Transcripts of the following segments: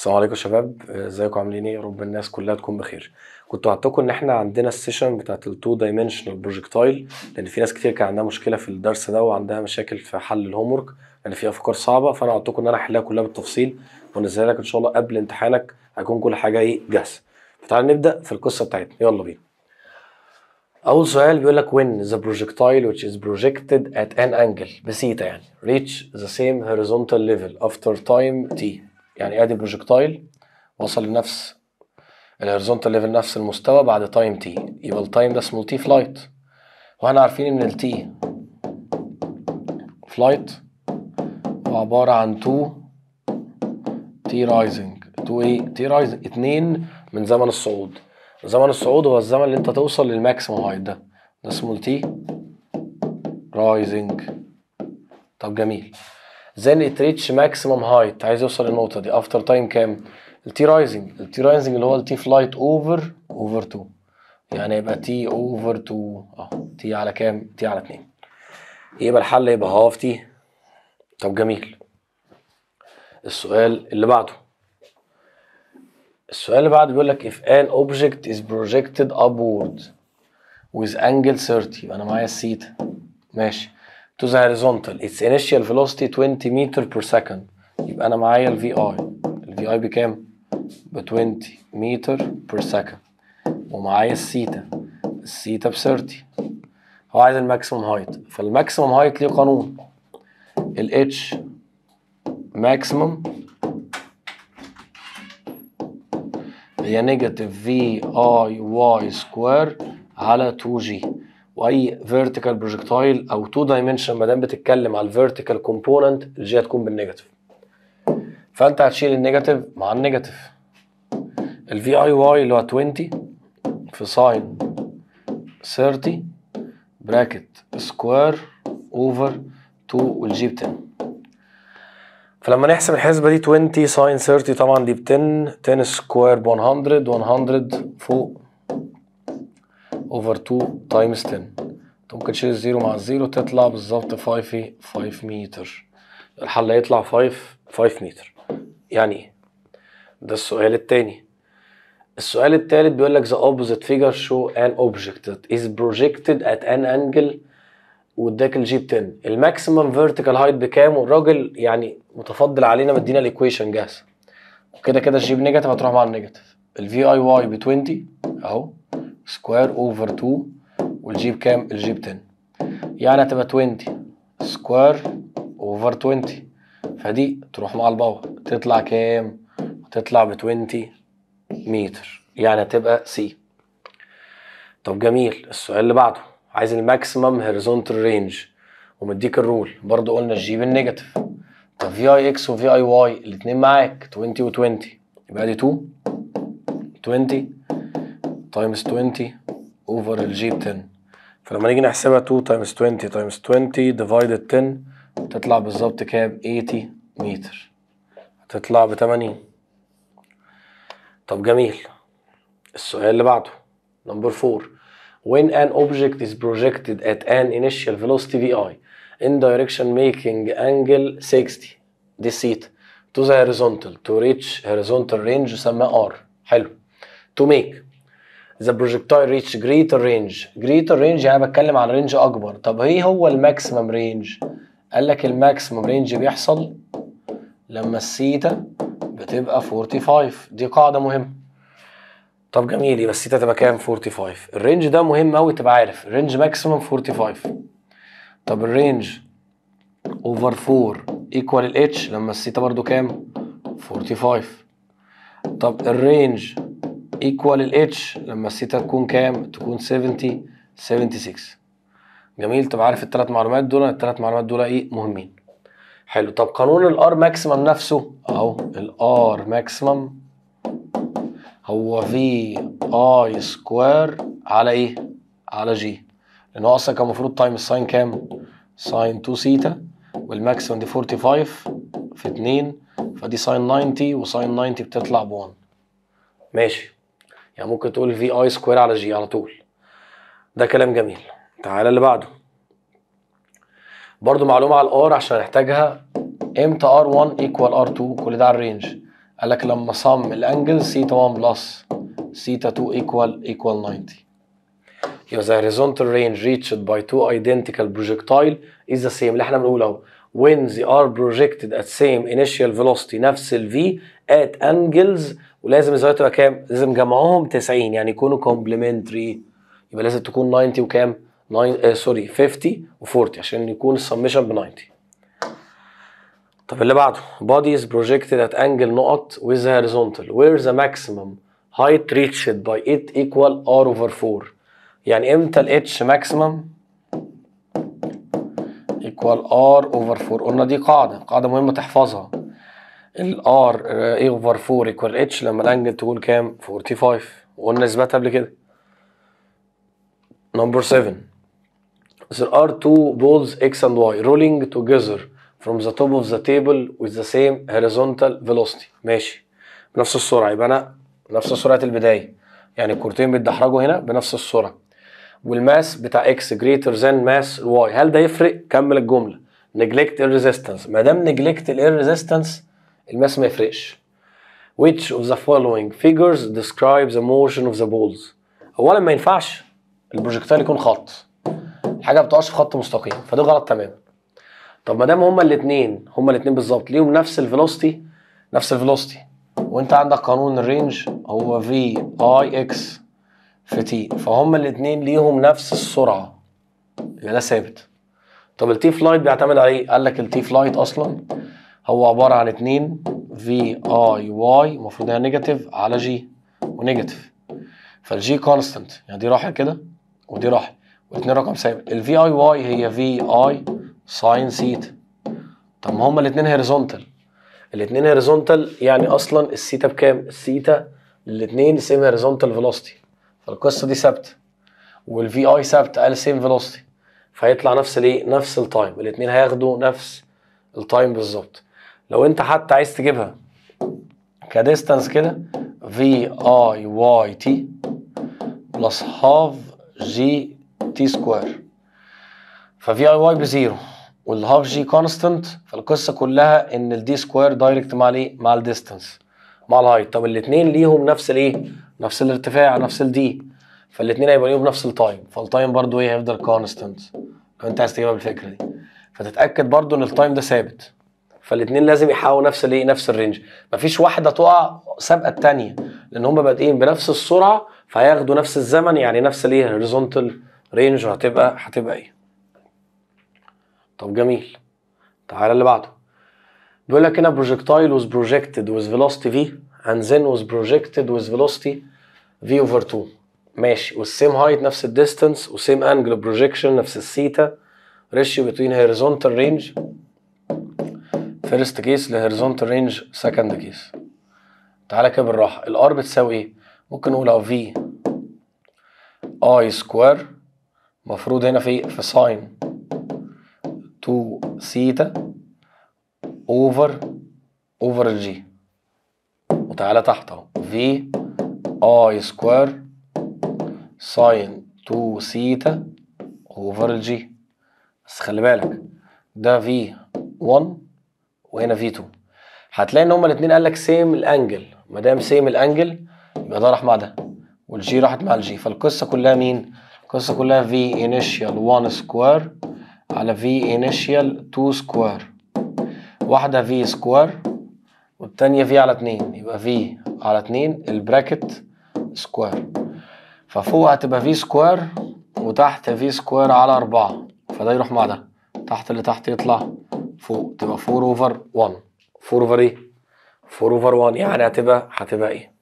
السلام عليكم شباب آه، ازيكم عاملين ايه رب الناس كلها تكون بخير كنت وعدتكم ان احنا عندنا السيشن بتاعت التو دايمنشنال بروجكتايل لان في ناس كتير كان عندها مشكله في الدرس ده وعندها مشاكل في حل الهومورك لان في افكار صعبه فانا وعدتكم ان انا احلها كلها بالتفصيل وانزلها لك ان شاء الله قبل امتحانك هيكون كل حاجه ايه جاهزه فتعال نبدا في القصه بتاعتنا يلا بينا اول سؤال بيقول لك when the projectile which is projected at an angle بسيطه يعني reach the same horizontal level after time t يعني ادي بروجكتايل وصل لنفس الهوريزونتال ليفل نفس المستوى بعد تايم تي يبقى التايم ده اسمه تي فلايت واحنا عارفين ان التي فلايت هو عباره عن 2 تي رايزنج 2 ايه تي رايزنج 2 من زمن الصعود زمن الصعود هو الزمن اللي انت توصل للماكسيموم هايت ده ده اسمه التي رايزنج طب جميل زنقه ريتش ماكسيمم هايت عايز يوصل للنقطه دي افتر تايم كام التي رايزنج التي رايزنج اللي هو التي فلايت اوفر اوفر 2 يعني يبقى تي اوفر 2 اه تي على كام تي على 2 يبقى الحل يبقى هاف تي طب جميل السؤال اللي بعده السؤال اللي بعده بيقول لك if an object is projected upward with angle 30 انا معايا الثيتا ماشي to the horizontal its initial velocity 20 meter per second يبقى انا معايا ال VI ال VI بكام؟ ب 20 meter per second ومعايا الثيتا الثيتا ب 30 هو عايز الماكسيموم هايت فالماكسيموم هايت ليه قانون H maximum هي نيجاتيف في اي واي سكوير على 2 جي واي فيرتيكال بروجكتايل او تو دايمنشن ما دام بتتكلم على الفيرتيكال كومبوننت الجي هتكون بالنيجاتيف فانت هتشيل النيجاتيف مع النيجاتيف الفي اي واي اللي هو 20 في ساين 30 براكت سكوير اوفر 2 والجي ب 10 فلما نحسب الحسبه دي 20 ساين 30 طبعا دي ب 10 10 سكوير ب 100 100 فوق اوفر 2 تايمز 10 انت ممكن تشيل الزيرو مع الزيرو تطلع بالظبط 5 ايه 5 متر الحل هيطلع 5 5 متر يعني ايه ده السؤال التاني السؤال التالت بيقول لك the opposite figure show an object that is projected at an angle واداك الجي ب 10 الماكسيمم فيرتيكال هايت بكام والراجل يعني متفضل علينا مدينا الايكويشن جاهزه كده كده الجي بنيجاتيف هتروح مع النيجاتيف الفي اي واي ب 20 اهو سكوير اوفر 2 والجيب كام؟ الجيب 10 يعني هتبقى 20 سكوير اوفر 20 فدي تروح مع الباور تطلع كام؟ تطلع ب 20 متر يعني هتبقى سي طب جميل السؤال اللي بعده عايز الماكسيمم هوريزونتال رينج ومديك الرول برضو قلنا الجيب النيجاتيف طب في اي اكس وفي اي واي الاثنين معاك 20 و20 يبقى دي 2 20 تايمز 20 اوفر الجي 10 فلما نيجي نحسبها 2 تايمز 20 تايمز 20 ديفايدد 10 تطلع بالظبط كام 80 متر هتطلع ب 80 طب جميل السؤال اللي بعده نمبر 4 when an object is projected at an initial velocity vi in direction making angle 60 دي سيت to the horizontal to reach horizontal range سماه r حلو to make the projectile reach greater range greater range يعني بتكلم على رينج اكبر طب ايه هو الماكسيمم رينج قال لك الماكسيمم رينج بيحصل لما السيتا بتبقى 45 دي قاعده مهمه طب جميل يبقى السيتا تبقى كام 45 الرينج ده مهم قوي تبقى عارف الرينج ماكسيمم 45 طب الرينج اوفر 4 ايكوال الاتش لما السيتا برده كام 45 طب الرينج ايكوال الاتش لما الثيتا تكون كام تكون 70 76 جميل طب عارف الثلاث معلومات دول الثلاث معلومات دول ايه مهمين حلو طب قانون الار ماكسيمم نفسه اهو الار ماكسيمم هو في اي سكوير على ايه على جي لان هو اصلا كان المفروض تايم الساين كام ساين 2 ثيتا والماكسيمم دي 45 في 2 فدي ساين 90 وساين 90 بتطلع ب 1 ماشي يعني ممكن تقول في اي سكوير على جي على طول ده كلام جميل تعالى اللي بعده برضو معلومة على الار عشان هنحتاجها امتى ار1 ايكوال ار2 كل ده على الرينج قال لك لما صم الانجل سيتا 1 بلس سيتا 2 ايكوال ايكوال 90 يبقى the horizontal range reached by two identical projectile is the same اللي احنا بنقول اهو when they are projected at same initial velocity نفس ال v at angles ولازم الزاويه تبقى كام؟ لازم جمعهم 90 يعني يكونوا complementary يبقى لازم تكون 90 وكام؟ 9 سوري 50 و40 عشان يكون السمشن ب 90 طب اللي بعده body is projected at angle نقط with horizontal where the maximum height reached by it equal r over 4 يعني امتى ال h maximum ايكوال ار اوفر 4 قلنا دي قاعده قاعده مهمه تحفظها ال r اي اوفر 4 ايكوال اتش لما الانجل تكون كام 45 وقلنا اثبتها قبل كده نمبر 7 there are two balls x and y rolling together from the top of the table with the same horizontal velocity ماشي بنفس السرعه يبقى انا نفس سرعه البدايه يعني الكورتين بيتدحرجوا هنا بنفس السرعه والماس بتاع اكس جريتر ذان ماس واي هل ده يفرق كمل الجمله نجلكت الريزيستنس ما دام نجلكت الريزيستنس الماس ما يفرقش which of the following figures describe the motion of the balls اولا ما ينفعش البروجكتايل يكون خط حاجه ما بتقعش في خط مستقيم فده غلط تماما طب ما دام هما الاثنين هما الاثنين بالظبط ليهم نفس الفيلوستي نفس الفيلوستي وانت عندك قانون الرينج هو في اي اكس في تي فهم الاثنين ليهم نفس السرعه يبقى ده ثابت طب التي فلايت بيعتمد على ايه؟ قال لك التي فلايت اصلا هو عباره عن 2 في اي واي المفروض انها نيجاتيف على جي ونيجاتيف فالجي كونستنت يعني دي راحه كده ودي راحه واثنين رقم ثابت الفي اي واي هي في اي ساين سيتا طب ما هما الاثنين هوريزونتال الاثنين هوريزونتال يعني اصلا السيتا بكام؟ السيتا الاثنين سيم هوريزونتال فيلوستي القصه دي ثابته والفي اي ثابت على سيم فيلوسيتي فهيطلع نفس الايه نفس التايم الاثنين هياخدوا نفس التايم بالظبط لو انت حتى عايز تجيبها كديستانس كده في اي واي تي بلس هاف جي تي سكوير ففي اي واي بزيرو والهاف جي كونستنت فالقصه كلها ان الدي سكوير دايركت مع الايه مع الديستانس مع الهايت طب الاثنين ليهم نفس الايه نفس الارتفاع نفس الدي فالاثنين هيبقى ليهم نفس التايم فالتايم برضو ايه هيفضل كونستنت لو انت عايز تجيبها بالفكره دي فتتاكد برضو ان التايم ده ثابت فالاثنين لازم يحققوا نفس الايه نفس الرينج مفيش واحده تقع سابقه الثانيه لان هم بادئين بنفس السرعه فهياخدوا نفس الزمن يعني نفس الايه هوريزونتال رينج هتبقى هتبقى ايه طب جميل تعالى اللي بعده بيقول لك هنا projectile was projected with velocity v and then was projected with velocity v over 2 ماشي والسيم هايت نفس الديستانس وسيم انجل بروجكشن نفس الثيتا ريشيو بتوين هوريزونتال رينج فيرست كيس لهوريزونتال رينج سكند كيس تعالى كده بالراحه الار بتساوي ايه ممكن نقول اهو في اي سكوير المفروض هنا في في ساين 2 ثيتا اوفر اوفر الجي وتعالى تحت اهو في اي سكوير ساين 2 سيتا اوفر الجي بس خلي بالك ده في 1 وهنا في 2 هتلاقي ان هما الاثنين قال لك سيم الانجل ما دام سيم الانجل يبقى ده راح مع ده والجي راحت مع الجي فالقصه كلها مين؟ القصه كلها في انيشيال 1 سكوير على في انيشيال 2 سكوير واحدة في سكوير والتانية في على اتنين يبقى في على اتنين البراكت سكوير ففوق هتبقى في سكوير وتحت في سكوير على أربعة فده يروح مع ده تحت اللي تحت يطلع فوق تبقى 4 اوفر 1 4 اوفر ايه؟ 4 اوفر 1 يعني هتبقى هتبقى ايه؟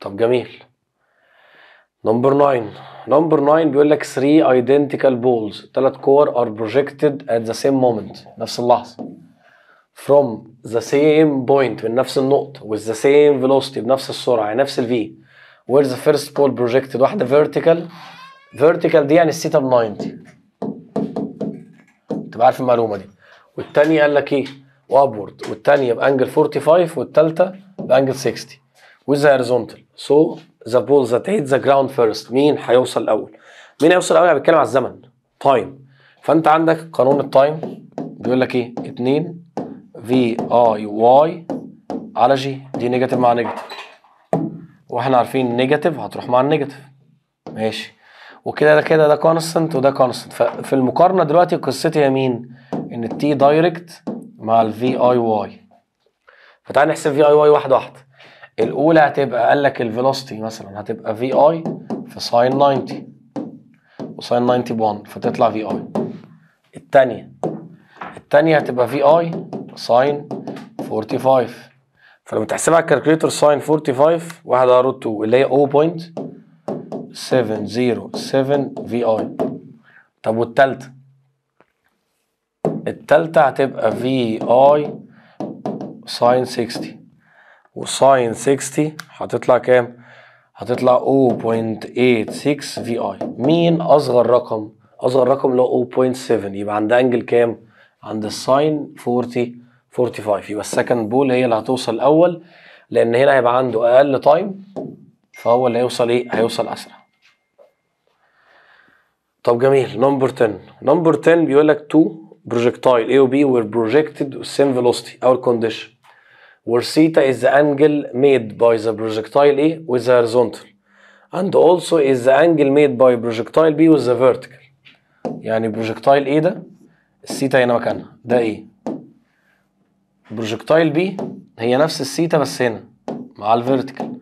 طب جميل نمبر 9 نمبر 9 بيقول لك 3 identical balls ثلاث كور are projected at the same moment نفس اللحظه from the same point من نفس النقطه with the same velocity بنفس السرعه يعني نفس الفي where the first ball projected واحده vertical vertical دي يعني الثيتا ب 90 تبقى عارف المعلومه دي والثانيه قال لك ايه وابورد والثانيه بانجل 45 والثالثه بانجل 60 with the horizontal so ذا بول ذات هيت ذا جراوند فيرست مين هيوصل الاول مين هيوصل الاول انا بتكلم على الزمن تايم فانت عندك قانون التايم بيقول لك ايه 2 في اي واي على جي دي نيجاتيف مع نيجاتيف واحنا عارفين نيجاتيف هتروح مع النيجاتيف ماشي وكده ده كده ده كونستنت وده كونستنت ففي المقارنه دلوقتي قصتي هي مين ان التي دايركت مع الفي اي واي فتعال نحسب في اي واي واحده واحده الاولى هتبقى قال لك الفيلوسيتي مثلا هتبقى في اي في ساين 90 وساين 91 فتطلع في اي الثانيه الثانيه هتبقى في اي ساين 45 فلما تحسبها على الكالكوليتر ساين 45 واحد على روت 2 اللي هي 0.707 في اي طب والثالثه الثالثه هتبقى في اي ساين 60 وساين 60 هتطلع كام؟ هتطلع 0.86 في اي مين اصغر رقم؟ اصغر رقم اللي هو 0.7 يبقى عند انجل كام؟ عند الساين 40 45 يبقى السكند بول هي اللي هتوصل الاول لان هنا هيبقى عنده اقل تايم فهو اللي هيوصل ايه؟ هيوصل اسرع. طب جميل نمبر 10 نمبر 10 بيقول لك 2 بروجكتايل A و B were projected with same velocity our condition where theta is the angle made by the projectile A with the horizontal and also is the angle made by projectile B with the vertical يعني projectile A ده السيتا هنا مكانها ده A projectile B هي نفس السيتا بس هنا مع الفيرتيكال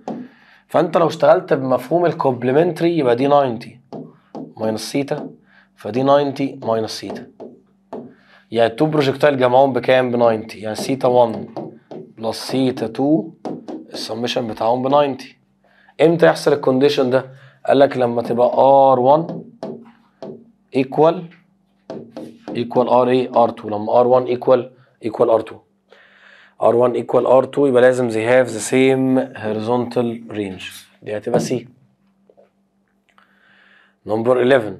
فانت لو اشتغلت بمفهوم الكومبلمنتري يبقى دي 90 ماينس سيتا فدي 90 ماينس سيتا يعني التو بروجكتايل جمعهم بكام ب 90 يعني سيتا 1 بلس ثيتا 2 السمشن بتاعهم ب 90 امتى يحصل الكونديشن ده؟ قال لك لما تبقى R1 ايكوال ايكوال ار ايه R2 لما R1 ايكوال ايكوال R2 R1 ايكوال R2 يبقى لازم they have the same horizontal range دي هتبقى C نمبر 11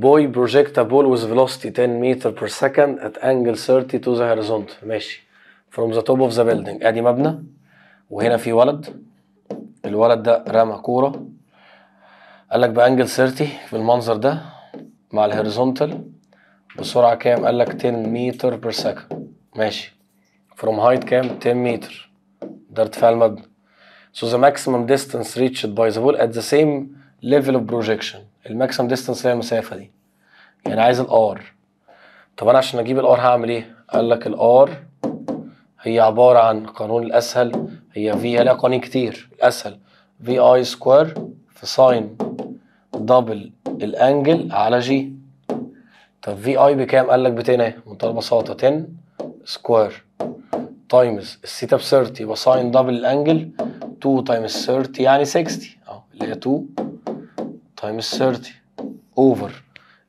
boy project a ball with velocity 10 meter per second at angle 30 to the horizontal ماشي فروم ذا توب اوف ذا بيلدينج ادي مبنى وهنا في ولد الولد ده رمى كوره قال لك بانجل 30 بالمنظر ده مع الهوريزونتال بسرعه كام قال لك 10 متر بير سكند ماشي فروم هايت كام 10 متر ده ارتفاع المبنى so the maximum distance reached by the wall at the same level of projection الماكسيمم ديستانس هي المسافه دي يعني عايز الار طب انا عشان اجيب الار هعمل ايه قال لك الار هي عبارة عن قانون الأسهل هي في لها قوانين كتير الأسهل في اي سكوير في ساين دبل الانجل على جي طب في اي بكام قال لك بتنا 10 اهي بمنتهى البساطه 10 سكوير تايمز الثيتا ب 30 يبقى ساين دبل الانجل 2 تايمز 30 يعني 60 اهو اللي هي 2 تايمز 30 اوفر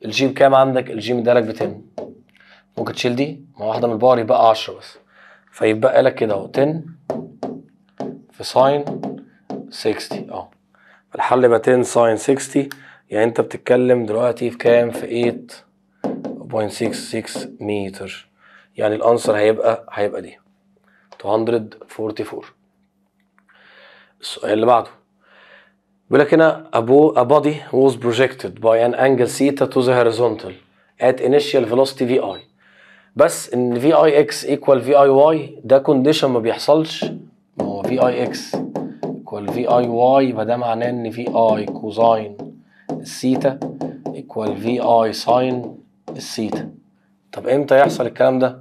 الجي بكام عندك الجي مديلك ب 10 ممكن تشيل دي ما واحده من الباور يبقى 10 بس فيبقى لك كده اهو 10 في ساين 60 اهو فالحل يبقى 10 ساين 60 يعني انت بتتكلم دلوقتي في كام في 8.66 متر يعني الانسر هيبقى هيبقى دي 244 السؤال اللي بعده بيقول لك هنا a body was projected by an angle theta to the horizontal at initial velocity vi بس ان في اي اكس ايكوال في اي واي ده كونديشن ما بيحصلش ما هو في اي اكس ايكوال في اي واي يبقى ده معناه ان في اي كوزاين الثيتا ايكوال في اي ساين الثيتا طب امتى يحصل الكلام ده؟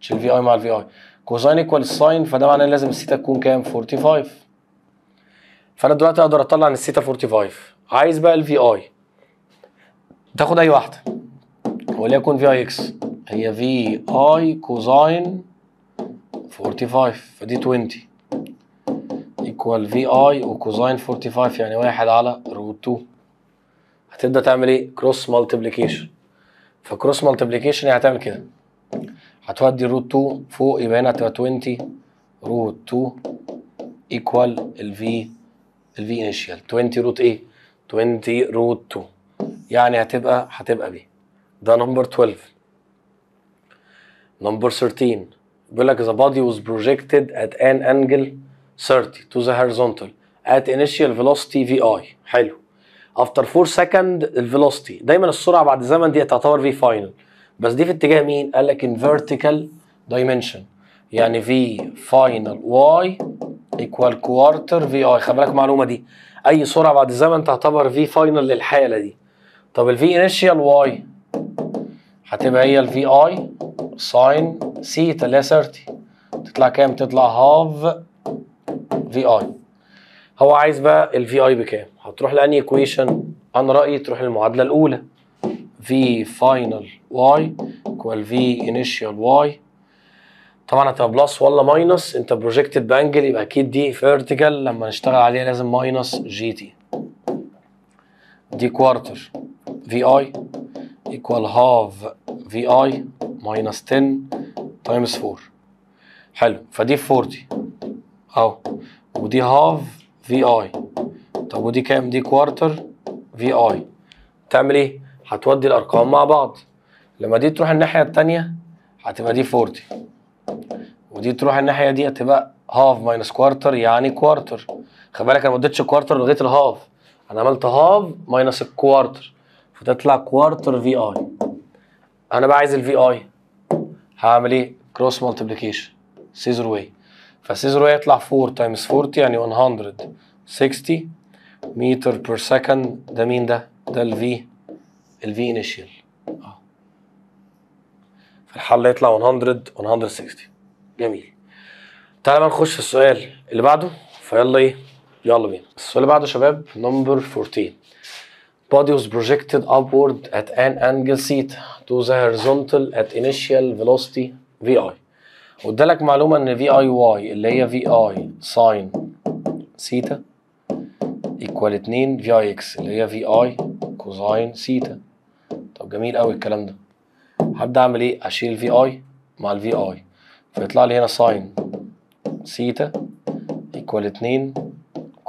تشيل في اي مع الفي اي كوزاين ايكوال الساين فده معناه لازم الثيتا تكون كام؟ 45 فانا دلوقتي اقدر اطلع ان الثيتا 45 عايز بقى الفي اي تاخد اي واحده وليكن في اي اكس هي في اي كوزاين 45 فدي 20 ايكوال في اي وكوزاين 45 يعني واحد على روت 2 هتبدا تعمل ايه؟ كروس مالتبليكيشن فكروس مالتبليكيشن يعني هتعمل كده هتودي روت 2 فوق يبقى هنا هتبقى 20 روت 2 ايكوال الفي الفي انيشال 20 روت ايه؟ 20 روت 2 يعني هتبقى هتبقى بيه ده نمبر 12 Number 13 بيقول لك the body was projected at an angle 30 to the horizontal at initial velocity VI حلو after 4 second velocity دايما السرعه بعد زمن دي تعتبر V final بس دي في اتجاه مين؟ قال لك in vertical dimension يعني V final Y equal quarter VI خلي بالك المعلومه دي اي سرعه بعد الزمن تعتبر V final للحاله دي طب ال V initial Y هتبقى هي الفي اي ساين سي 30 تطلع كام؟ تطلع هاف في اي هو عايز بقى الفي اي بكام؟ هتروح لاني ايكويشن؟ انا رايي تروح للمعادله الاولى في فاينل واي كوال في انيشال واي طبعا هتبقى بلس ولا ماينس انت بروجكتد بانجل يبقى اكيد دي فيرتيكال لما نشتغل عليها لازم ماينس جي تي دي كوارتر في اي ايكوال هاف في اي ماينس 10 تايمز 4 حلو فدي 40 اهو ودي هاف في اي طب ودي كام دي كوارتر في اي تعمل ايه هتودي الارقام مع بعض لما دي تروح الناحيه الثانيه هتبقى دي 40 ودي تروح الناحيه دي هتبقى هاف ماينس كوارتر يعني كوارتر خلي بالك انا ما اديتش كوارتر لغايه الهاف انا عملت هاف ماينس الكوارتر هتطلع كوارتر في اي انا بقى عايز الفي اي هعمل ايه كروس مالتيبليكيشن سيزر واي فسيزر واي هيطلع 4 تايمز 40 يعني 160 متر بير سكند ده مين ده ده الفي الفي انيشال اه فالحل هيطلع 100 160 جميل تعالى بقى نخش في السؤال اللي بعده فيلا ايه يلا بينا السؤال اللي بعده يا شباب نمبر 14 Body was projected upward at an angle theta to the horizontal at initial velocity VI. وادالك معلومة إن VI Y اللي هي VI sin theta equal 2 VI X اللي هي VI cosin theta. طب جميل قوي الكلام ده. هبدأ أعمل إيه؟ أشيل VI مع ال VI فيطلع لي هنا sin theta equal 2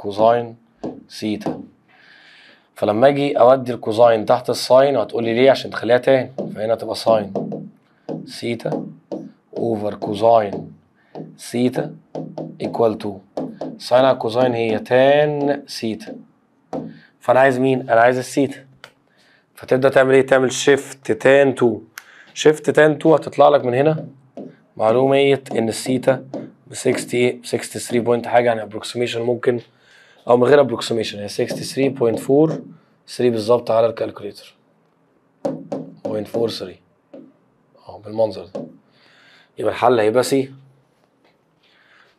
cosin theta. فلما اجي اودي الكوزاين تحت الساين وهتقول لي ليه عشان تخليها تاني فهنا تبقى ساين سيتا اوفر كوزاين سيتا ايكوال تو ساين على كوزاين هي تان سيتا فانا عايز مين؟ انا عايز السيتا فتبدا تعمل ايه؟ تعمل شيفت تان تو شيفت تان تو هتطلع لك من هنا معلومه إيه؟ ان السيتا ب 60 63 بوينت حاجه يعني ابروكسيميشن ممكن او من غير ابروكسيميشن هي 63.4 3 بالظبط على الكالكوليتر 0.43 اهو بالمنظر ده يبقى الحل هيبقى سي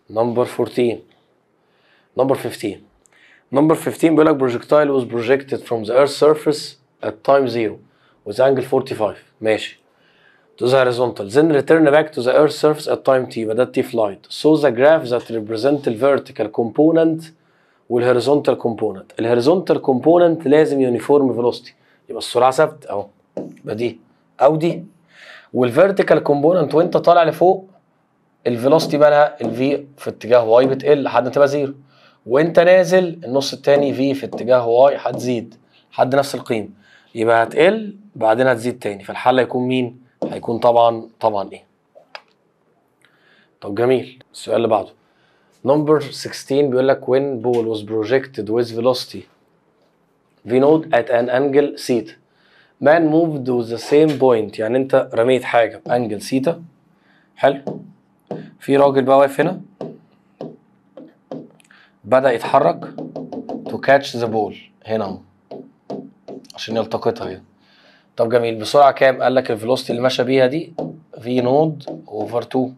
نمبر 14 نمبر 15 نمبر 15 بيقول لك projectile was projected from the earth's surface at time zero with angle 45 ماشي to the horizontal then return back to the earth's surface at time t يبقى ده t flight so the graph that represent the vertical component والهوريزونتال كومبوننت الهوريزونتال كومبوننت لازم يونيفورم فيلوستي يبقى السرعه ثابته اهو يبقى دي او دي والفيرتيكال كومبوننت وانت طالع لفوق الفيلوستي بقى لها الفي في اتجاه واي بتقل لحد ما تبقى زيرو وانت نازل النص الثاني في في اتجاه واي هتزيد لحد نفس القيمه يبقى هتقل بعدين هتزيد ثاني فالحل هيكون مين؟ هيكون طبعا طبعا ايه؟ طب جميل السؤال اللي بعده نمبر 16 بيقول لك when ball was projected with velocity v node at an angle theta man moved to the same point يعني انت رميت حاجه بانجل ثيتا حلو في راجل بقى واقف هنا بدا يتحرك to catch the ball هنا اهو عشان يلتقطها كده طب جميل بسرعه كام قال لك الفيلوستي اللي ماشى بيها دي في نود اوفر 2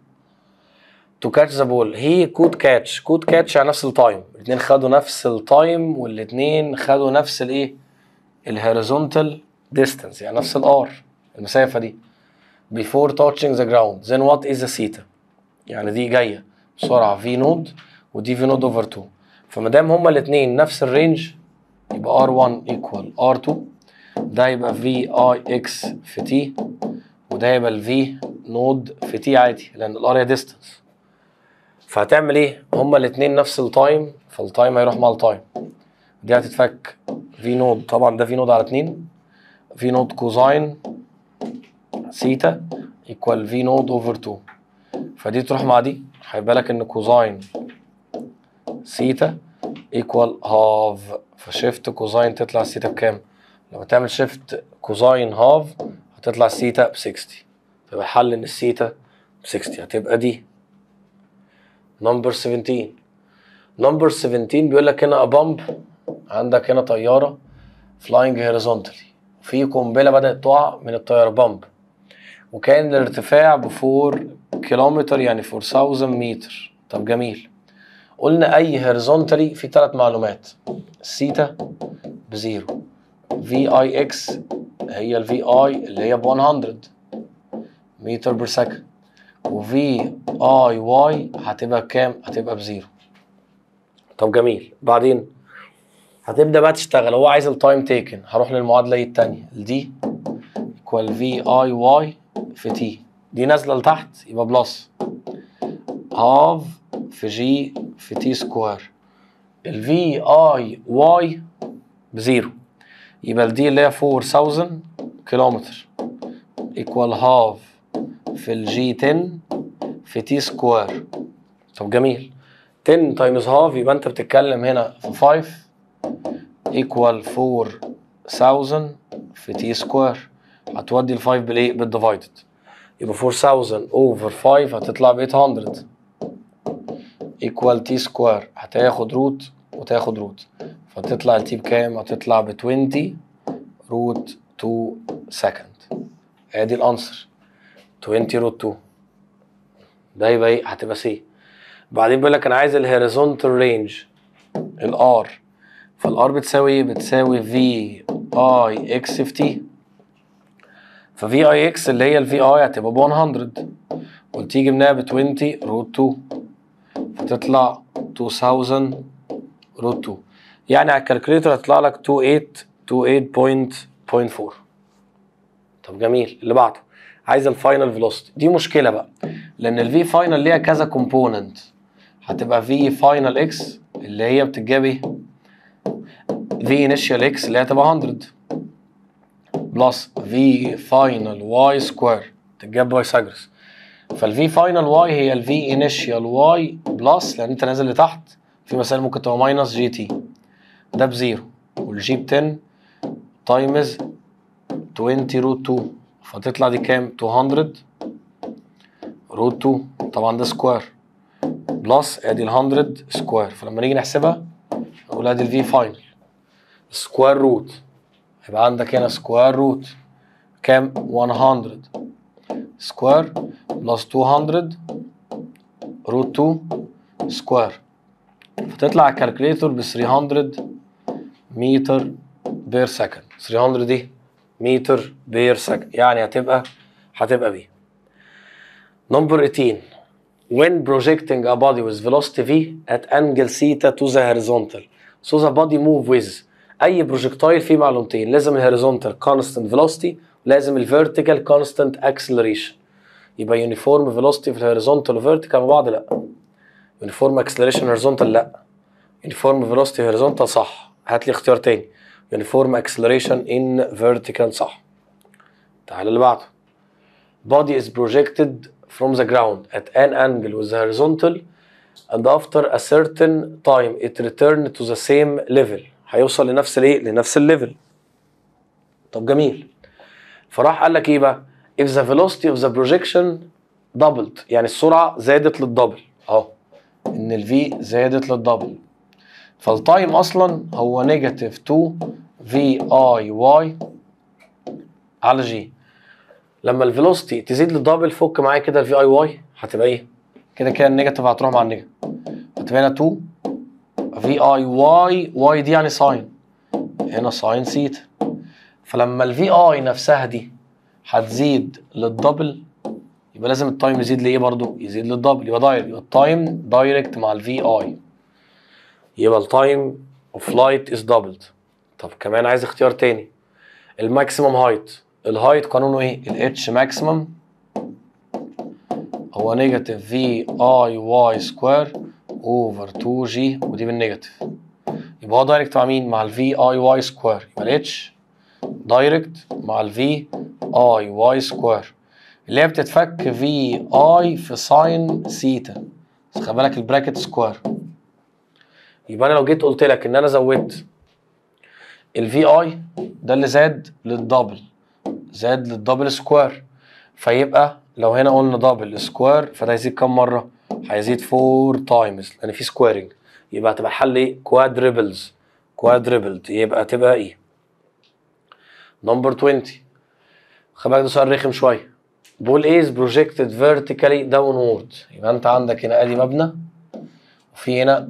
تو كاتش ذا بول هي كود كاتش كود كاتش على نفس التايم الاثنين خدوا نفس التايم والاثنين خدوا نفس الايه الهوريزونتال ديستانس يعني نفس الار المسافه دي before touching the ground then what is the سيتا يعني دي جايه بسرعه في نود ودي في نود اوفر 2 فما دام هما الاثنين نفس الرينج يبقى r1 equal r2 ده يبقى في اي اكس في تي وده يبقى الفي نود في تي عادي لان الار هي ديستانس فهتعمل ايه؟ هما الاثنين نفس التايم فالتايم هيروح مع التايم دي هتتفك في نود طبعا ده في نود على اثنين في نود كوزاين سيتا ايكوال في نود اوفر 2 فدي تروح مع دي هيبقى لك ان كوزاين سيتا ايكوال هاف فشيفت كوزاين تطلع سيتا بكام؟ لما تعمل شيفت كوزاين هاف هتطلع سيتا ب 60 فيبقى الحل ان السيتا ب 60 هتبقى دي نمبر 17 نمبر 17 بيقول لك هنا ابامب عندك هنا طياره فلاينج هوريزونتالي في قنبله بدات تقع من الطياره بامب وكان الارتفاع ب 4 كيلومتر يعني 4000 متر طب جميل قلنا اي هوريزونتالي في ثلاث معلومات سيتا بزيرو في اي اكس هي الفي اي اللي هي ب 100 متر بير سكند وفي اي واي هتبقى بكام؟ هتبقى بزيرو. طب جميل بعدين هتبدا بقى تشتغل هو عايز التايم تيكن هروح للمعادله الثانيه دي ايكوال في اي واي في تي دي نازله لتحت يبقى بلس هاف في جي في تي سكوير الفي اي واي بزيرو يبقى دي اللي هي 4000 كيلومتر ايكوال هاف في الجي 10 في تي سكوير طب جميل 10 تايمز هاف يبقى انت بتتكلم هنا في 5 ايكوال 4000 في تي سكوير هتودي ال 5 بالايه؟ بالديفايدد يبقى 4000 اوفر 5 هتطلع ب 800 ايكوال تي سكوير هتاخد روت وتاخد روت فتطلع التي بكام؟ هتطلع ب 20 روت 2 سكند ادي الانسر 20 روت 2 ده يبقى ايه هتبقى سي بعدين بيقول لك انا عايز الهوريزونتال رينج الار فالار بتساوي ايه بتساوي في اي اكس في تي ففي اي اكس اللي هي الفي اي هتبقى ب 100 قلت جبناها ب 20 روت 2 فتطلع 2000 روت 2 يعني على الكالكوليتر هتطلع لك 28 28.4 طب جميل اللي بعده عايز الفاينل فيلوسيتي دي مشكله بقى لان الفي فاينل ليها كذا كومبوننت هتبقى في فاينل اكس اللي هي بتتجاب ايه في انيشال اكس اللي هي تبقى 100 بلس في فاينل واي سكوير تتجاب بايثاغورس فالفي فاينل واي هي الفي انيشال واي بلس لان انت نازل لتحت في مسائل ممكن تبقى ماينس جي تي ده بزيرو والجي ب 10 تايمز 20 روت 2 فتطلع دي كام 200 روت 2 طبعا ده سكوير بلس ادي ال 100 سكوير فلما نيجي نحسبها نقول ادي الفي فاينل سكوير روت يبقى عندك هنا سكوير روت كام 100 سكوير بلس 200 روت 2 سكوير فتطلع الكالكوليتور ب 300 متر بير سكند 300 دي متر بير سك يعني هتبقى هتبقى بي نمبر 18 when projecting a body with velocity v at angle theta to the horizontal so the body move with اي بروجكتايل فيه معلومتين لازم الهوريزونتال كونستنت فيلوستي ولازم الفيرتيكال كونستنت اكسلريشن يبقى يونيفورم فيلوستي في الهوريزونتال وفيرتيكال مع بعض لا يونيفورم اكسلريشن هوريزونتال لا يونيفورم فيلوستي هوريزونتال صح هات لي اختيار تاني uniform acceleration in vertical صح تعال اللي بعده body is projected from the ground at an angle with the horizontal and after a certain time it return to the same level هيوصل لنفس الايه لنفس الليفل طب جميل فراح قال لك ايه بقى if the velocity of the projection doubled يعني السرعه زادت للدبل اهو ان ال v زادت للدبل فالتايم اصلا هو نيجاتيف 2 في اي واي على جي لما الفيلوستي تزيد للدبل فك معايا كده الفي اي واي هتبقى ايه؟ كده كده النيجاتيف هتروح مع النيجاتيف هتبقى هنا 2 في اي واي واي دي يعني ساين هنا ساين سيتا فلما الفي اي نفسها دي هتزيد للدبل يبقى لازم التايم يزيد لايه برضو؟ يزيد للدبل يبقى دايركت يبقى التايم دايركت مع الفي اي يبقى التايم اوف لايت از دبلد طب كمان عايز اختيار تاني الماكسيمم هايت الهايت قانونه ايه الاتش ماكسيمم هو نيجاتيف في اي واي سكوير اوفر 2 جي ودي بالنيجاتيف يبقى هو دايركت مع مين مع الفي اي واي سكوير يبقى الاتش دايركت مع الفي اي واي سكوير اللي هي بتتفك في اي في ساين سيتا خلي بالك البراكت سكوير يبقى انا لو جيت قلت لك ان انا زودت الفي اي ده اللي زاد للدبل زاد للدبل سكوير فيبقى لو هنا قلنا دبل سكوير فده هيزيد كام مره؟ هيزيد 4 تايمز لان في سكويرنج يبقى هتبقى الحل ايه؟ كوادربلز كوادريبلد يبقى تبقى ايه؟ نمبر 20 خلي بالك ده سؤال رخم شويه بول ايه از بروجكتد داون وورد يبقى انت عندك هنا ادي مبنى وفي هنا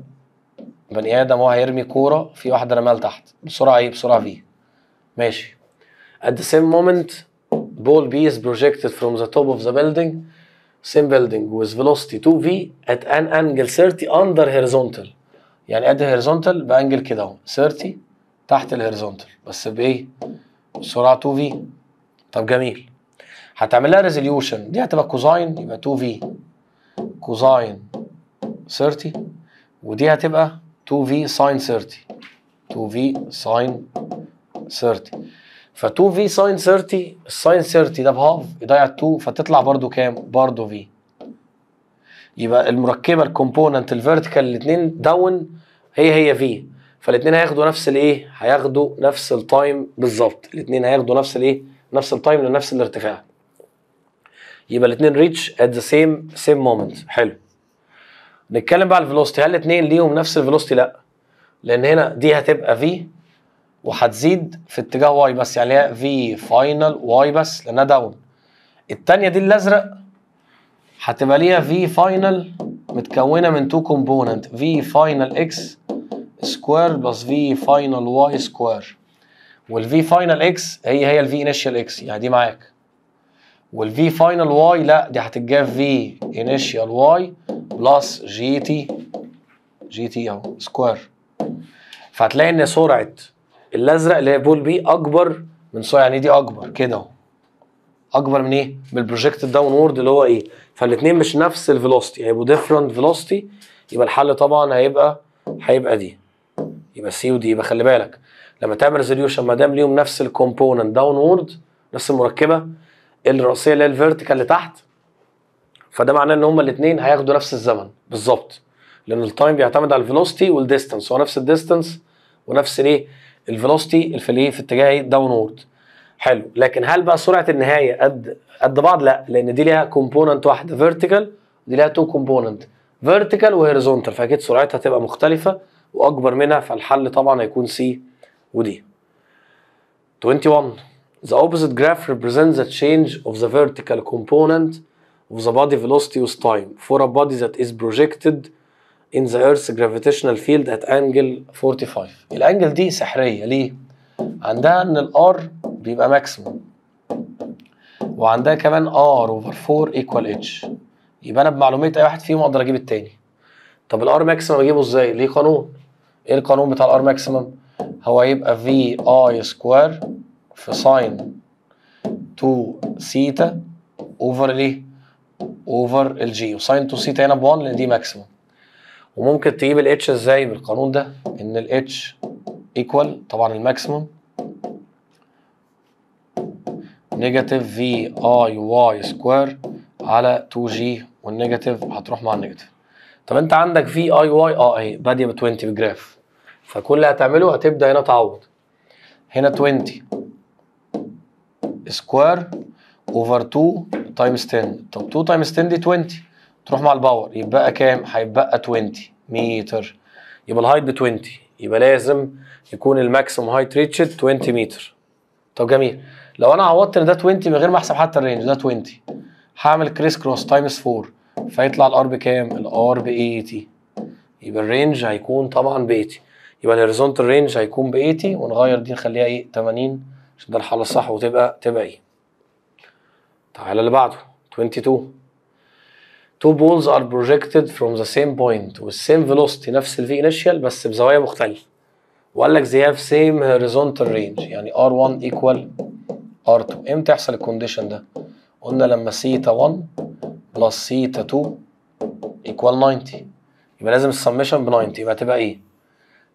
بني ادم هو هيرمي كوره في واحده رماها لتحت بسرعه ايه بسرعه في ماشي at the same moment ball B is projected from the top of the building same building with velocity 2v at an angle 30 under horizontal يعني قد horizontal بانجل كده اهو 30 تحت horizontal بس بايه بسرعه 2v طب جميل هتعمل لها ريزوليوشن دي هتبقى كوزاين يبقى 2v كوزاين 30 ودي هتبقى 2v ساين 30 2v ساين 30 ف 2v ساين 30 الساين 30 ده بهاف يضيع 2 فتطلع برضو كام؟ برضو v يبقى المركبه الكومبوننت الفيرتيكال الاثنين داون هي هي في فالاثنين هياخدوا نفس الايه؟ هياخدوا نفس التايم بالظبط الاثنين هياخدوا نفس الايه؟ نفس التايم لنفس الارتفاع يبقى الاثنين ريتش ات ذا سيم سيم مومنت حلو نتكلم بقى على الفيلوستي هل الاثنين ليهم نفس الفيلوستي لا لان هنا دي هتبقى في وهتزيد في اتجاه واي بس يعني هي في فاينل واي بس لانها داون الثانيه دي الازرق هتبقى ليها في فاينل متكونه من تو كومبوننت في فاينل اكس سكوير بلس في فاينل واي سكوير والفي فاينل اكس هي هي الفي انيشال اكس يعني دي معاك والفي فاينل واي لا دي هتتجاب في انيشال واي بلس جي تي جي تي اهو سكوير فهتلاقي ان سرعه الازرق اللي هي بول بي اكبر من سرعه يعني دي اكبر كده اهو اكبر من ايه؟ من البروجكت داون وورد اللي هو ايه؟ فالاثنين مش نفس الفيلوستي هيبقوا ديفرنت فيلوستي يبقى الحل طبعا هيبقى هيبقى دي يبقى سي ودي يبقى خلي بالك لما تعمل ريزوليوشن ما دام ليهم نفس الكومبوننت داون وورد نفس المركبه الراسيه اللي هي الفيرتيكال تحت فده معناه ان هما الاثنين هياخدوا نفس الزمن بالظبط لان التايم بيعتمد على الفيلوستي والديستنس هو نفس الديستنس ونفس الايه الفيلوستي في الايه في اتجاه داون إيه؟ وورد حلو لكن هل بقى سرعه النهايه قد قد بعض لا لان دي ليها كومبوننت واحده فيرتيكال ودي ليها تو كومبوننت فيرتيكال وهوريزونتال فاكيد سرعتها تبقى مختلفه واكبر منها فالحل طبعا هيكون سي ودي 21 The opposite graph represents the change of the vertical component of the body velocity with time for a body that is projected in the Earth's gravitational field at angle 45 الانجل دي سحرية ليه؟ عندها ان R بيبقى ماكسيموم وعندها كمان R over 4 ايكوال H يبقى انا بمعلومية اي واحد فيهم اقدر اجيب التاني طب R maximum اجيبه ازاي؟ ليه قانون ايه القانون بتاع R maximum؟ هو يبقى V I square. في ساين 2 ثيتا اوفر الايه؟ اوفر الجي وساين 2 ثيتا هنا ب 1 لان دي ماكسيموم وممكن تجيب الاتش ازاي بالقانون ده ان الاتش ايكوال طبعا الماكسيموم نيجاتيف في اي واي سكوير على 2 جي والنيجاتيف هتروح مع النيجاتيف طب انت عندك في اي واي اه اهي باديه ب 20 بالجراف فكل اللي هتعمله هتبدا هنا تعوض هنا 20 سكوير اوفر 2 تايمز 10 طب 2 تايمز 10 دي 20 تروح مع الباور يتبقى كام؟ هيتبقى 20 متر يبقى الهايت ب 20 يبقى لازم يكون الماكسيموم هايت ريتشد 20 متر طب جميل لو انا عوضت ان ده 20 من غير ما احسب حتى الرينج ده 20 هعمل كريس كروس تايمز 4 فيطلع الار بكام؟ الار ب 80 يبقى الرينج هيكون طبعا ب 80 يبقى الهوريزونتال رينج هيكون ب 80 ونغير دي نخليها ايه 80 عشان ده الحل الصح وتبقى تبقى ايه تعالى اللي بعده 22 two balls are projected from the same point with same velocity نفس ال v initial بس بزوايا مختلفة وقال لك they have same horizontal range يعني r1 equal r2 امتى يحصل الكونديشن ده؟ قلنا لما سيتا 1 بلس سيتا 2 equal 90 يبقى لازم السمشن ب 90 يبقى تبقى ايه؟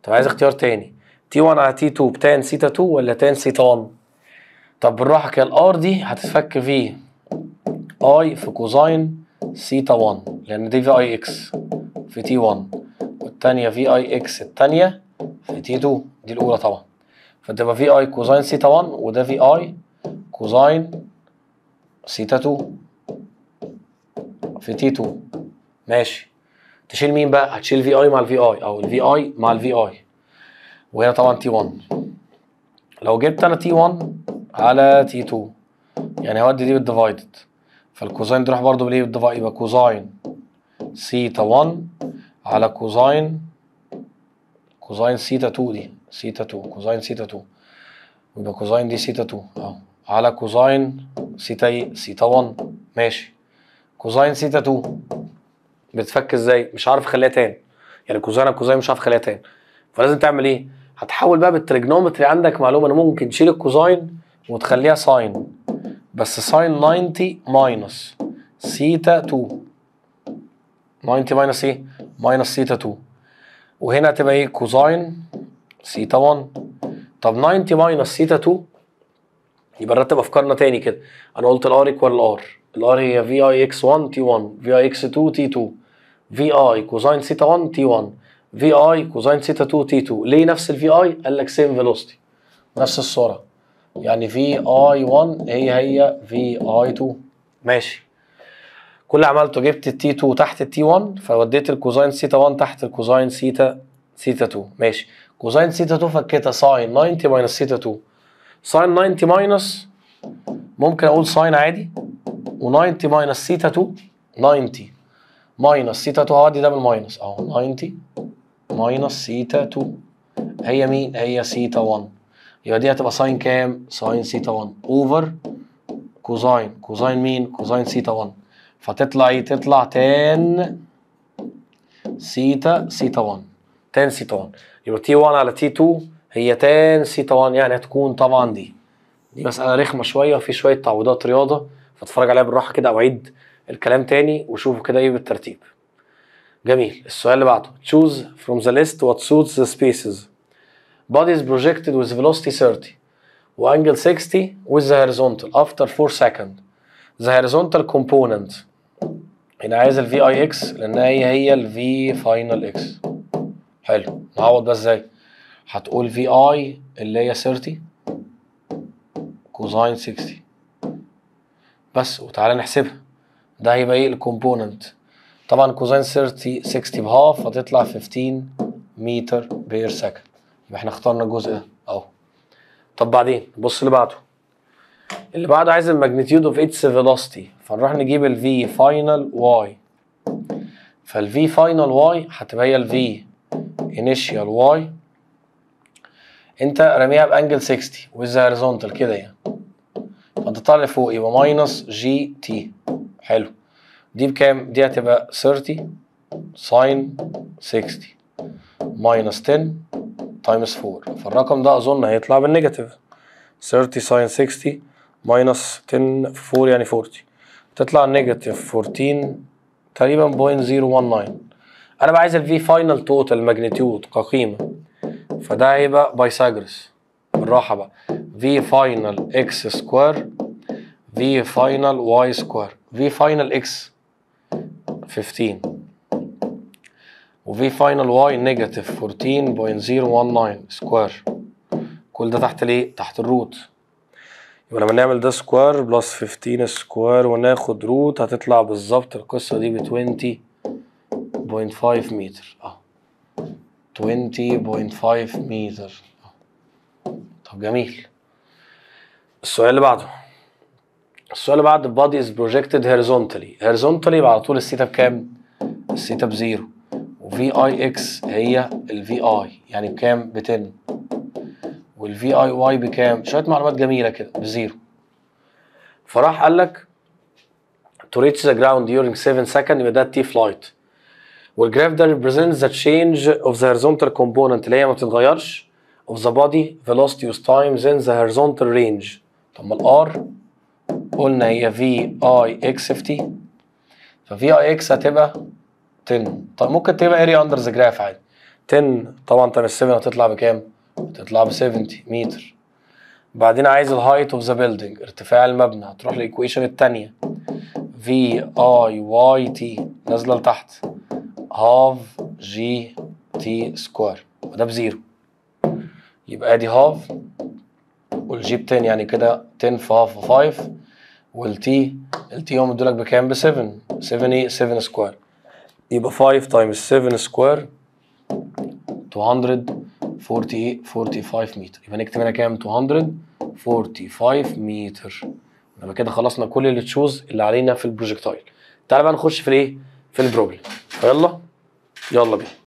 طب عايز اختيار تاني تي 1 على تي 2 بتان سيتا 2 ولا تان سيتا 1 طب بالراحه كده الار دي هتتفك في اي في كوزاين سيتا 1 لان دي في اي اكس في تي 1 والثانيه في اي اكس الثانيه في تي 2 دي الاولى طبعا فتبقى في اي كوزاين سيتا 1 وده في اي كوزاين سيتا 2 في تي 2 ماشي تشيل مين بقى هتشيل في اي مع الفي اي او الفي اي مع الفي اي وهنا طبعا تي 1 لو جبت انا تي 1 على تي 2 يعني هودي دي بالديفايدد فالكوزاين تروح برضه بالايه بالديفايد يبقى كوزاين سيتا 1 على كوزاين كوزاين سيتا 2 دي سيتا 2 كوزاين سيتا 2 يبقى كوزاين دي سيتا 2 اه على كوزاين سيتا سيتا إيه؟ 1 ماشي كوزاين سيتا 2 بتفك ازاي مش عارف اخليها تاني يعني كوزاين كوزين مش عارف اخليها تاني فلازم تعمل ايه هتحول بقى بالتريجنومتري عندك معلومه انا ممكن تشيل الكوزاين وتخليها ساين بس ساين 90 ماينس سيتا 2 90 ماينس ايه؟ ماينس سيتا 2 وهنا هتبقى ايه؟ كوزاين سيتا 1 طب 90 ماينس سيتا 2 يبقى نرتب افكارنا تاني كده انا قلت الار ايكوال الار الار هي في اي اكس 1 تي 1 في اي اكس 2 تي 2 في اي كوزاين سيتا 1 تي 1 في اي كوزين ثيتا 2 تي 2 ليه نفس الفي اي قال لك سيم فيلوسيتي نفس السرعه يعني في اي 1 هي هي في اي 2 ماشي كل اللي عملته جبت التي 2 تحت التي 1 فوديت الكوزين ثيتا 1 تحت الكوزين ثيتا ثيتا 2 ماشي كوزين ثيتا 2 فكيتها ساين 90 ماينس ثيتا 2 ساين 90 ماينس ممكن اقول ساين عادي و90 ماينس ثيتا 2 90 ماينس ثيتا 2 هعدي ده بالماينس اهو 90 ماينس سيتا 2 هي مين؟ هي سيتا 1 يبقى دي هتبقى ساين كام؟ ساين سيتا 1 اوفر كوزاين كوزاين مين؟ كوزاين سيتا 1 فتطلع ايه؟ تطلع تان سيتا سيتا 1 تان سيتا 1 يبقى تي 1 على تي 2 هي تان سيتا 1 يعني هتكون طبعا دي دي مسألة رخمة شوية وفي شوية تعويضات رياضة فاتفرج عليها بالراحة كده أو عيد الكلام تاني وشوفوا كده ايه بالترتيب جميل السؤال اللي بعده choose from the list what suits the spaces body is projected with velocity 30 وانجل 60 with the horizontal after 4 second the horizontal component هنا عايز ال VIX لان هي هي ال V final X حلو نعوض ده ازاي هتقول VI اللي هي 30 كوزاين 60 بس وتعالى نحسبها ده هيبقى ايه الكومبوننت طبعا كوزين 60 بهاف فتطلع 15 متر بير سكند يبقى احنا اخترنا الجزء ده اهو طب بعدين بص اللي بعده اللي بعده عايز الماجنتيود اوف اتس فيلوستي فنروح نجيب الفي فاينل واي فالفي فاينل واي هتبقى هي الفي انيشيال واي انت راميها بانجل 60 ويز هوريزونتال كده يعني فانت طالع فوق يبقى ماينس جي تي حلو دي بكام؟ دي هتبقى 30 ساين 60 ماينس 10 تايمز 4 فالرقم ده اظن هيطلع بالنيجاتيف 30 ساين 60 ماينس 10 4 يعني 40 تطلع نيجاتيف 14 تقريبا 0.019 انا بقى عايز الفي فاينل توتال ماجنتيود كقيمه فده هيبقى بايثاغورس بالراحه بقى في فاينل اكس سكوير في فاينل واي سكوير في فاينل اكس 15 وفي فاينل واي نيجاتيف 14.019 سكوير كل ده تحت ليه؟ تحت الروت يبقى لما نعمل ده سكوير بلس 15 سكوير وناخد روت هتطلع بالظبط القصة دي ب 20.5 متر اه 20.5 متر آه. طب جميل السؤال اللي بعده السؤال اللي بعد body is projected horizontally horizontally على طول الثيتا بكام؟ الثيتا بزيرو وفي اي اكس هي الفي اي يعني بكام؟ ب 10 والفي اي واي بكام؟ شويه معلومات جميله كده بزيرو فراح قال لك to reach the ground during 7 seconds يبقى ده تي فلايت والجراف ده represents the change of the horizontal component اللي هي ما بتتغيرش of the body velocity with time in the horizontal range طب ما الار قلنا هي في اي اكس في تي ففي اي اكس هتبقى 10 طب ممكن تبقى اريا اندر ذا جراف عادي 10 طبعا تايمز 7 هتطلع بكام؟ هتطلع ب 70 متر بعدين عايز الهايت اوف ذا بيلدينج ارتفاع المبنى هتروح للايكويشن الثانيه في اي واي تي نازله لتحت هاف جي تي سكوير وده بزيرو يبقى ادي هاف والجي ب 10 يعني كده 10 في هاف 5 والتي التي هم ادولك بكام ب 7 7 ايه 7 سكوير يبقى 5 تايمز 7 سكوير 248 45 متر يبقى نكتب هنا كام 245 متر يبقى كده خلصنا كل اللي تشوز اللي علينا في البروجكتايل تعال بقى نخش في الايه في البروبلم يلا يلا بينا